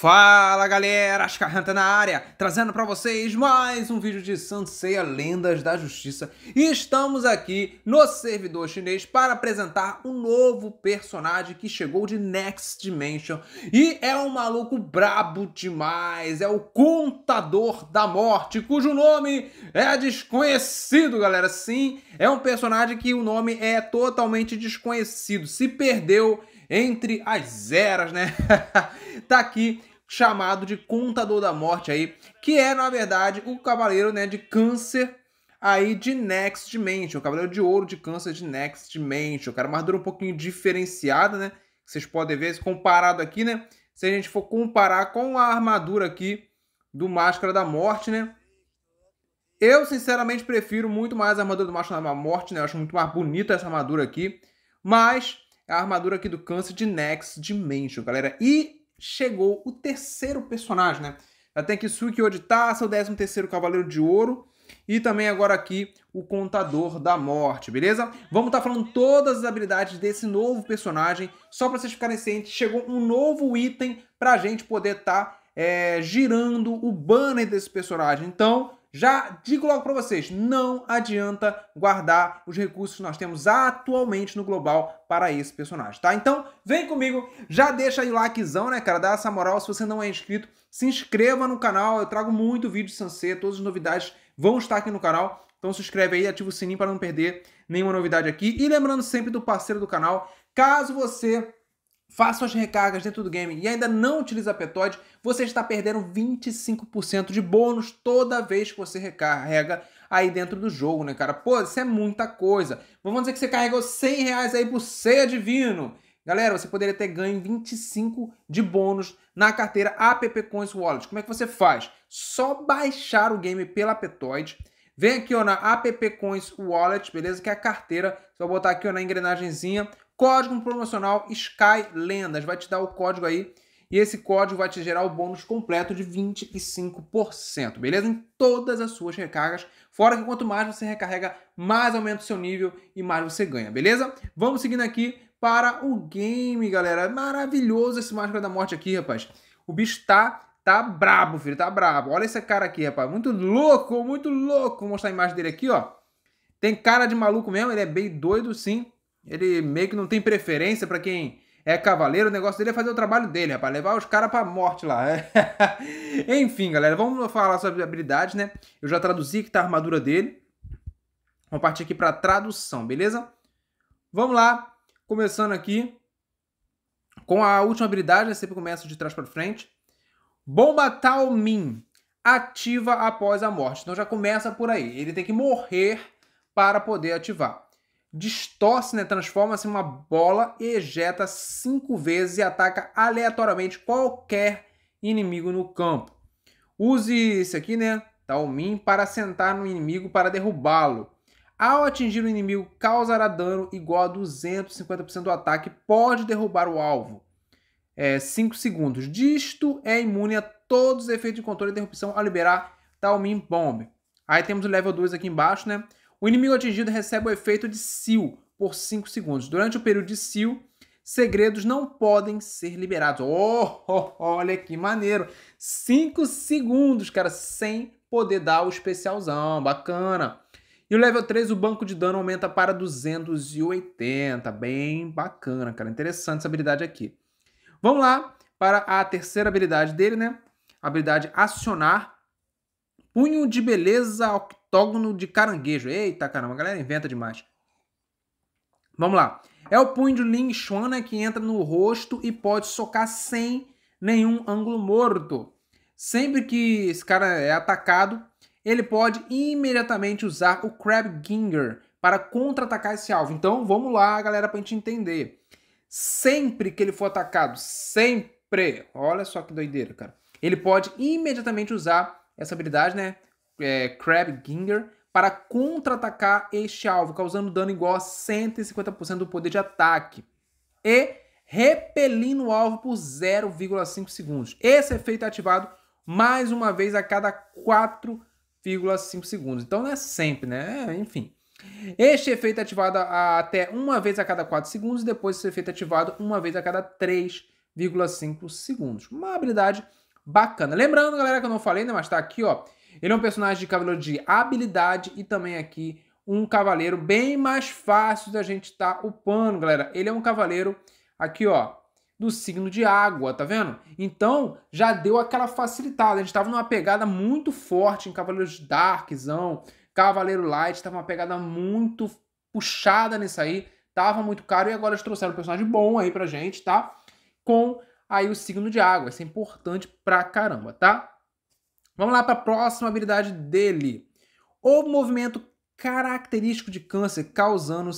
Fala galera, Ascarranta na área, trazendo para vocês mais um vídeo de Sanseia Lendas da Justiça. E estamos aqui no servidor chinês para apresentar um novo personagem que chegou de Next Dimension e é um maluco brabo demais, é o Contador da Morte, cujo nome é desconhecido, galera. Sim, é um personagem que o nome é totalmente desconhecido, se perdeu entre as eras, né? tá aqui chamado de Contador da Morte aí, que é na verdade o cavaleiro, né, de câncer aí de Next Dimension, o cavaleiro de ouro de câncer de Next Dimension, cara, uma armadura um pouquinho diferenciada, né? Vocês podem ver comparado aqui, né? Se a gente for comparar com a armadura aqui do Máscara da Morte, né? Eu, sinceramente, prefiro muito mais a armadura do Máscara da Morte, né? Eu acho muito mais bonita essa armadura aqui. Mas é a armadura aqui do Câncer de Next Dimension, galera. E chegou o terceiro personagem, né? Já tem aqui Suki Oditasa, o 13 terceiro Cavaleiro de Ouro, e também agora aqui o Contador da Morte, beleza? Vamos estar tá falando todas as habilidades desse novo personagem, só para vocês ficarem cientes, chegou um novo item para a gente poder estar tá, é, girando o banner desse personagem. Então, já digo logo para vocês, não adianta guardar os recursos que nós temos atualmente no global para esse personagem, tá? Então, vem comigo, já deixa aí o likezão, né, cara? Dá essa moral, se você não é inscrito, se inscreva no canal, eu trago muito vídeo de Sansê, todas as novidades vão estar aqui no canal. Então se inscreve aí, ativa o sininho para não perder nenhuma novidade aqui. E lembrando sempre do parceiro do canal, caso você façam as recargas dentro do game e ainda não utiliza Petoid, você está perdendo 25% de bônus toda vez que você recarrega aí dentro do jogo, né, cara? Pô, isso é muita coisa. Vamos dizer que você carregou 100 reais aí por Ceia Divino. Galera, você poderia ter ganho 25 de bônus na carteira App Coins Wallet. Como é que você faz? Só baixar o game pela Petoid. Vem aqui ó, na App Coins Wallet, beleza? Que é a carteira. Só botar aqui ó, na engrenagemzinha Código promocional Sky Lendas. Vai te dar o código aí e esse código vai te gerar o bônus completo de 25%, beleza? Em todas as suas recargas. Fora que quanto mais você recarrega, mais aumenta o seu nível e mais você ganha, beleza? Vamos seguindo aqui para o game, galera. Maravilhoso esse Máscara da Morte aqui, rapaz. O bicho tá, tá brabo, filho, tá brabo. Olha esse cara aqui, rapaz. Muito louco, muito louco. Vou mostrar a imagem dele aqui, ó. Tem cara de maluco mesmo, ele é bem doido, sim. Ele meio que não tem preferência para quem é cavaleiro, o negócio dele é fazer o trabalho dele, rapaz, levar os caras pra morte lá. Né? Enfim, galera, vamos falar sobre habilidades, né? Eu já traduzi que tá a armadura dele. Vamos partir aqui pra tradução, beleza? Vamos lá, começando aqui com a última habilidade, né? sempre começa de trás para frente. Bomba Talmin, ativa após a morte. Então já começa por aí, ele tem que morrer para poder ativar distorce, né, transforma-se em uma bola ejeta cinco vezes e ataca aleatoriamente qualquer inimigo no campo. Use isso aqui, né, Talmin tá, para sentar no inimigo para derrubá-lo. Ao atingir o inimigo, causará dano igual a 250% do ataque, pode derrubar o alvo. 5 é, segundos. Disto é imune a todos os efeitos de controle e interrupção ao liberar Talmin Bomb. Aí temos o level 2 aqui embaixo, né? O inimigo atingido recebe o efeito de Seal por 5 segundos. Durante o período de Seal, segredos não podem ser liberados. Oh, oh, oh olha que maneiro! 5 segundos, cara, sem poder dar o especialzão. Bacana. E o level 3, o banco de dano aumenta para 280. Bem bacana, cara. Interessante essa habilidade aqui. Vamos lá para a terceira habilidade dele, né? A habilidade acionar. Punho de beleza octógono de caranguejo. Eita caramba, a galera inventa demais. Vamos lá. É o punho de Ling Xuana que entra no rosto e pode socar sem nenhum ângulo morto. Sempre que esse cara é atacado, ele pode imediatamente usar o Crab Ginger para contra-atacar esse alvo. Então vamos lá, galera, para a gente entender. Sempre que ele for atacado, sempre, olha só que doideira, cara, ele pode imediatamente usar essa habilidade, né? É, Crab Ginger, para contra-atacar este alvo, causando dano igual a 150% do poder de ataque. E repelindo o alvo por 0,5 segundos. Esse efeito é ativado mais uma vez a cada 4,5 segundos. Então não é sempre, né? É, enfim. Este efeito é ativado até uma vez a cada 4 segundos e depois esse efeito é ativado uma vez a cada 3,5 segundos. Uma habilidade bacana. Lembrando, galera, que eu não falei, né, mas tá aqui, ó. Ele é um personagem de cavaleiro de habilidade e também aqui um cavaleiro bem mais fácil da gente estar tá upando, galera. Ele é um cavaleiro aqui, ó, do signo de água, tá vendo? Então, já deu aquela facilitada. A gente estava numa pegada muito forte em Cavaleiros Darkzão, Cavaleiro Light, estava uma pegada muito puxada nisso aí, tava muito caro e agora eles trouxeram um personagem bom aí pra gente, tá? Com aí o signo de água. Isso é importante pra caramba, tá? Vamos lá para a próxima habilidade dele. O movimento característico de câncer causando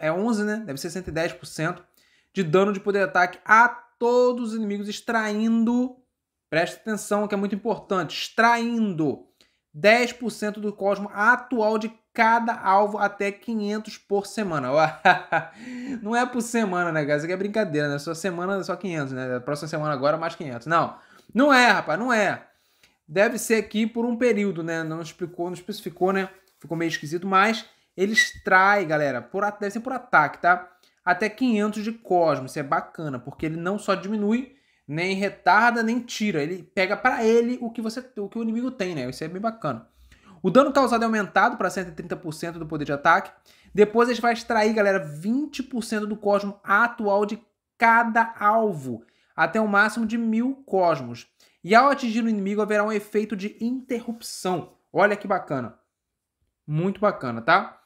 é 11, né? Deve ser 110% de dano de poder de ataque a todos os inimigos, extraindo, presta atenção que é muito importante, extraindo 10% do cosmo atual de cada alvo até 500 por semana. Não é por semana, né, cara? Isso aqui é brincadeira, né? É só semana, só 500, né? próxima semana agora, mais 500. Não, não é, rapaz, não é. Deve ser aqui por um período, né? Não explicou, não especificou, né? Ficou meio esquisito, mas ele extrai, galera, por, deve ser por ataque, tá? Até 500 de Cosmos, isso é bacana, porque ele não só diminui, nem retarda, nem tira. Ele pega para ele o que, você, o que o inimigo tem, né? Isso é bem bacana. O dano causado é aumentado para 130% do poder de ataque. Depois a gente vai extrair, galera, 20% do cosmo atual de cada alvo, até um máximo de mil cosmos. E ao atingir o inimigo haverá um efeito de interrupção. Olha que bacana. Muito bacana, tá?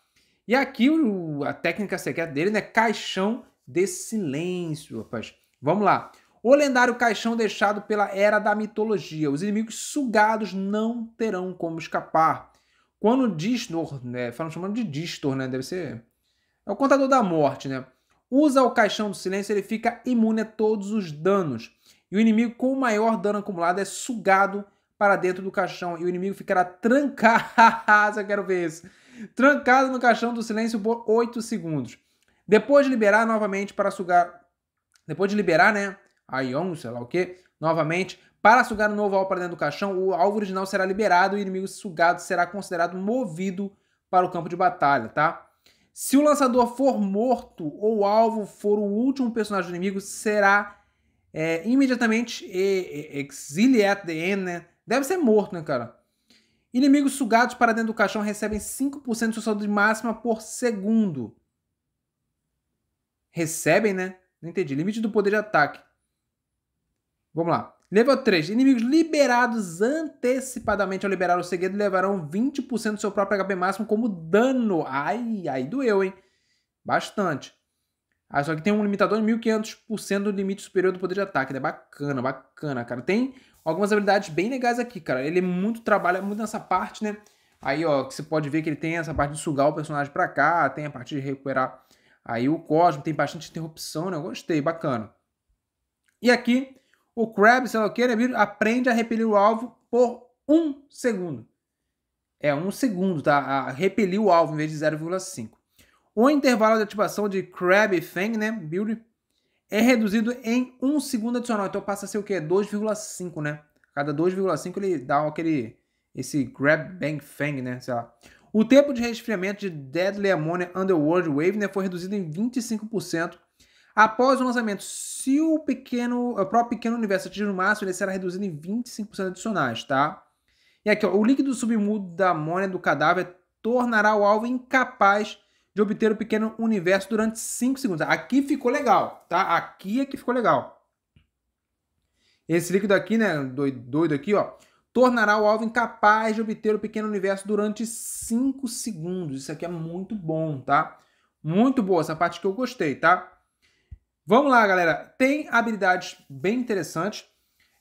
E aqui o, a técnica secreta dele, né? Caixão de silêncio, rapaz. Vamos lá. O lendário caixão deixado pela era da mitologia. Os inimigos sugados não terão como escapar. Quando Distor, né, falam chamando de Distor, né, deve ser... É o contador da morte, né? Usa o caixão do silêncio, ele fica imune a todos os danos. E o inimigo com o maior dano acumulado é sugado para dentro do caixão e o inimigo ficará trancado. eu quero ver isso. Trancado no caixão do silêncio por 8 segundos. Depois de liberar novamente para sugar. Depois de liberar, né? Ion, sei lá o quê, novamente. Para sugar o novo alvo para dentro do caixão, o alvo original será liberado e o inimigo sugado será considerado movido para o campo de batalha, tá? Se o lançador for morto ou o alvo for o último personagem do inimigo, será é, imediatamente exiliado the end, né? Deve ser morto, né, cara? Inimigos sugados para dentro do caixão recebem 5% de sua saúde máxima por segundo. Recebem, né? Não entendi. Limite do poder de ataque. Vamos lá. Nível 3. Inimigos liberados antecipadamente ao liberar o segredo levarão 20% do seu próprio HP máximo como dano. Ai, ai, doeu, hein? Bastante. Ah, só que tem um limitador de 1500% do limite superior do poder de ataque. É bacana, bacana, cara. Tem algumas habilidades bem legais aqui, cara. Ele é muito trabalha é muito nessa parte, né? Aí, ó, que você pode ver que ele tem essa parte de sugar o personagem pra cá, tem a parte de recuperar aí o cosmo, tem bastante interrupção, né? Eu gostei, bacana. E aqui o Krabs, sei lá o que, né, aprende a repelir o alvo por um segundo. É um segundo, tá? A repelir o alvo em vez de 0,5. O intervalo de ativação de Crab e Fang, né? Build, é reduzido em um segundo adicional. Então passa a ser o quê? 2,5, né? Cada 2,5 ele dá aquele. Esse Grab Bang Fang, né? Sei lá. O tempo de resfriamento de Deadly Ammonia Underworld Wave né, foi reduzido em 25% Após o lançamento, se o pequeno, o próprio pequeno universo atingir o máximo, ele será reduzido em 25% adicionais, tá? E aqui, ó, o líquido submundo da amônia do cadáver tornará o alvo incapaz de obter o pequeno universo durante 5 segundos. Aqui ficou legal, tá? Aqui é que ficou legal. Esse líquido aqui, né, doido aqui, ó, tornará o alvo incapaz de obter o pequeno universo durante 5 segundos. Isso aqui é muito bom, tá? Muito boa, essa parte que eu gostei, tá? Vamos lá, galera. Tem habilidades bem interessantes.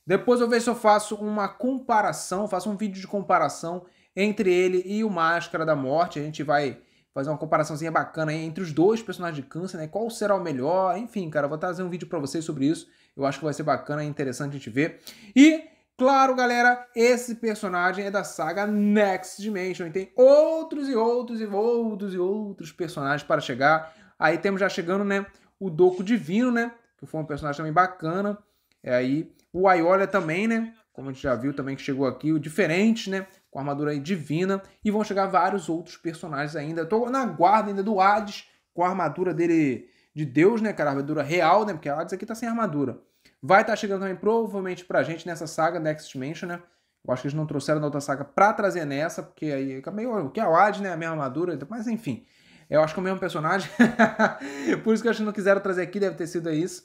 Depois eu vejo se eu faço uma comparação, faço um vídeo de comparação entre ele e o Máscara da Morte. A gente vai fazer uma comparaçãozinha bacana entre os dois personagens de câncer, né? Qual será o melhor? Enfim, cara, vou trazer um vídeo para vocês sobre isso. Eu acho que vai ser bacana e interessante a gente ver. E Claro, galera, esse personagem é da saga Next Dimension. E tem outros e outros e outros e outros personagens para chegar. Aí temos já chegando, né? o Doco Divino, né? Que foi um personagem também bacana. É aí o Aiolia também, né? Como a gente já viu também que chegou aqui, o diferente, né? Com armadura divina. E vão chegar vários outros personagens ainda. Eu tô na guarda ainda do Hades, com a armadura dele de Deus, né, cara? A armadura real, né? Porque a Hades aqui tá sem armadura. Vai estar tá chegando também, provavelmente, pra gente nessa saga Next Dimension, né? Eu acho que eles não trouxeram na outra saga pra trazer nessa, porque aí fica meio. O que é o Hades, né? A minha armadura, mas enfim. Eu acho que é o mesmo personagem. Por isso que eu acho que não quiseram trazer aqui, deve ter sido é isso.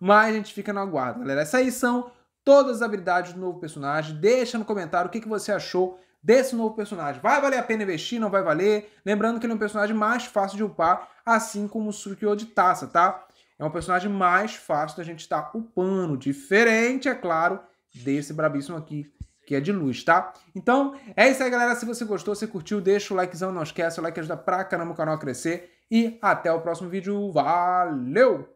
Mas a gente fica no aguardo, galera. Essas aí são todas as habilidades do novo personagem. Deixa no comentário o que, que você achou desse novo personagem. Vai valer a pena investir? Não vai valer? Lembrando que ele é um personagem mais fácil de upar, assim como o Surikyo de taça, tá? É um personagem mais fácil da gente estar tá upando, diferente, é claro, desse brabíssimo aqui, que é de luz, tá? Então, é isso aí, galera. Se você gostou, se curtiu, deixa o likezão, não esquece, o like ajuda pra caramba o canal a crescer. E até o próximo vídeo. Valeu!